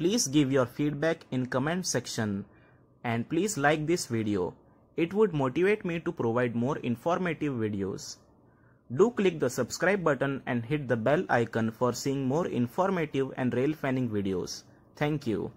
Please give your feedback in comment section and please like this video. It would motivate me to provide more informative videos. Do click the subscribe button and hit the bell icon for seeing more informative and rail fanning videos. Thank you.